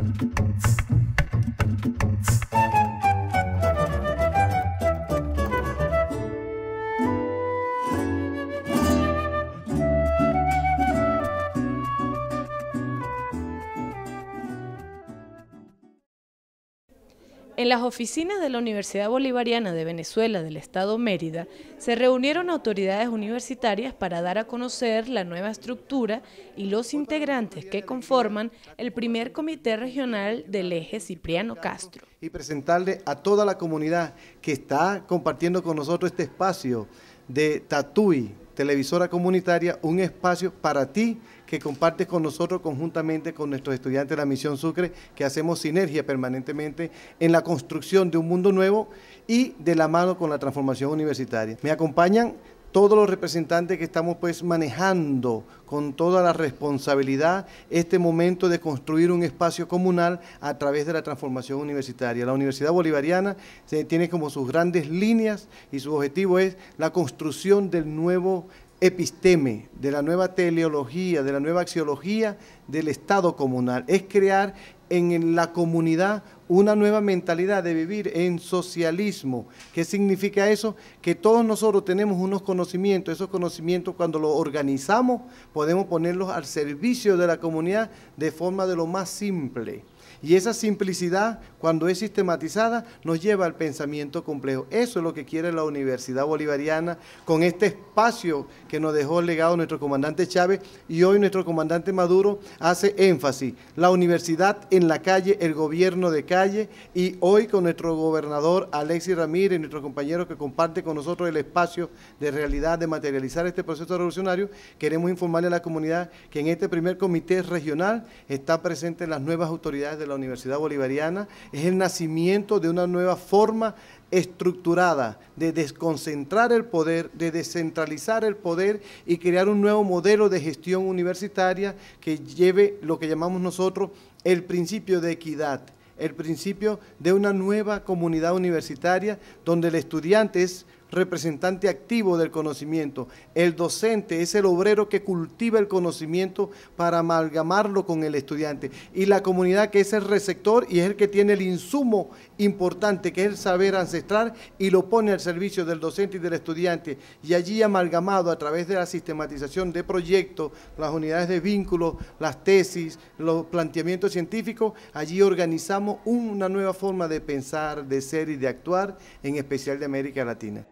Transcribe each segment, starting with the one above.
Thanks. En las oficinas de la Universidad Bolivariana de Venezuela del Estado Mérida se reunieron autoridades universitarias para dar a conocer la nueva estructura y los integrantes que conforman el primer comité regional del eje Cipriano Castro. Y presentarle a toda la comunidad que está compartiendo con nosotros este espacio de Tatuí, televisora comunitaria, un espacio para ti que compartes con nosotros conjuntamente con nuestros estudiantes de la Misión Sucre, que hacemos sinergia permanentemente en la construcción de un mundo nuevo y de la mano con la transformación universitaria. Me acompañan todos los representantes que estamos pues manejando con toda la responsabilidad este momento de construir un espacio comunal a través de la transformación universitaria. La Universidad Bolivariana eh, tiene como sus grandes líneas y su objetivo es la construcción del nuevo episteme, de la nueva teleología, de la nueva axiología del Estado comunal. Es crear en la comunidad una nueva mentalidad de vivir en socialismo. ¿Qué significa eso? Que todos nosotros tenemos unos conocimientos, esos conocimientos cuando los organizamos podemos ponerlos al servicio de la comunidad de forma de lo más simple. Y esa simplicidad, cuando es sistematizada, nos lleva al pensamiento complejo. Eso es lo que quiere la Universidad Bolivariana con este espacio que nos dejó el legado nuestro comandante Chávez y hoy nuestro comandante Maduro hace énfasis. La universidad en la calle, el gobierno de calle y hoy con nuestro gobernador Alexis Ramírez, nuestro compañero que comparte con nosotros el espacio de realidad, de materializar este proceso revolucionario, queremos informarle a la comunidad que en este primer comité regional está presente las nuevas autoridades de la Universidad Bolivariana es el nacimiento de una nueva forma estructurada de desconcentrar el poder, de descentralizar el poder y crear un nuevo modelo de gestión universitaria que lleve lo que llamamos nosotros el principio de equidad, el principio de una nueva comunidad universitaria donde el estudiante es representante activo del conocimiento. El docente es el obrero que cultiva el conocimiento para amalgamarlo con el estudiante. Y la comunidad que es el receptor y es el que tiene el insumo importante, que es el saber ancestral, y lo pone al servicio del docente y del estudiante. Y allí amalgamado a través de la sistematización de proyectos, las unidades de vínculo, las tesis, los planteamientos científicos, allí organizamos una nueva forma de pensar, de ser y de actuar, en especial de América Latina.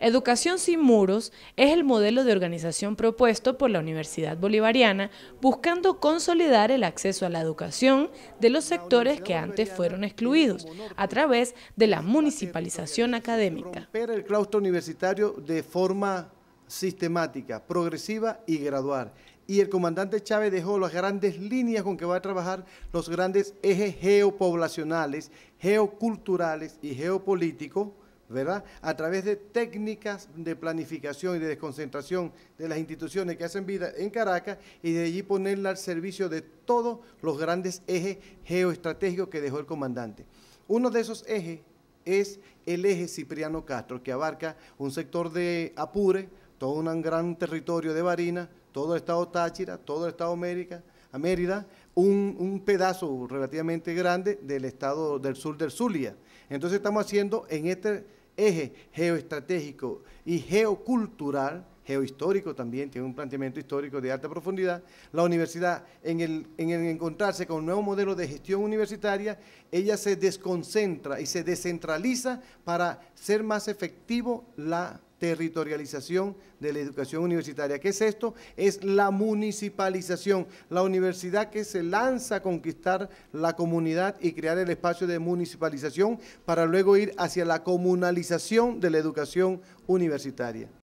Educación sin muros es el modelo de organización propuesto por la Universidad Bolivariana buscando consolidar el acceso a la educación de los sectores que antes fueron excluidos a través de la municipalización académica. Romper el claustro universitario de forma sistemática, progresiva y gradual. Y el comandante Chávez dejó las grandes líneas con que va a trabajar los grandes ejes geopoblacionales, geoculturales y geopolíticos ¿verdad? A través de técnicas de planificación y de desconcentración de las instituciones que hacen vida en Caracas y de allí ponerla al servicio de todos los grandes ejes geoestratégicos que dejó el comandante. Uno de esos ejes es el eje Cipriano Castro, que abarca un sector de Apure, todo un gran territorio de Barinas, todo el estado Táchira, todo el estado América, a Mérida, un, pedazo relativamente grande del estado del sur del Zulia. Entonces estamos haciendo en este eje geoestratégico y geocultural, geohistórico también, tiene un planteamiento histórico de alta profundidad, la universidad en el, en el encontrarse con un nuevo modelo de gestión universitaria, ella se desconcentra y se descentraliza para ser más efectivo la territorialización de la educación universitaria. ¿Qué es esto? Es la municipalización, la universidad que se lanza a conquistar la comunidad y crear el espacio de municipalización para luego ir hacia la comunalización de la educación universitaria.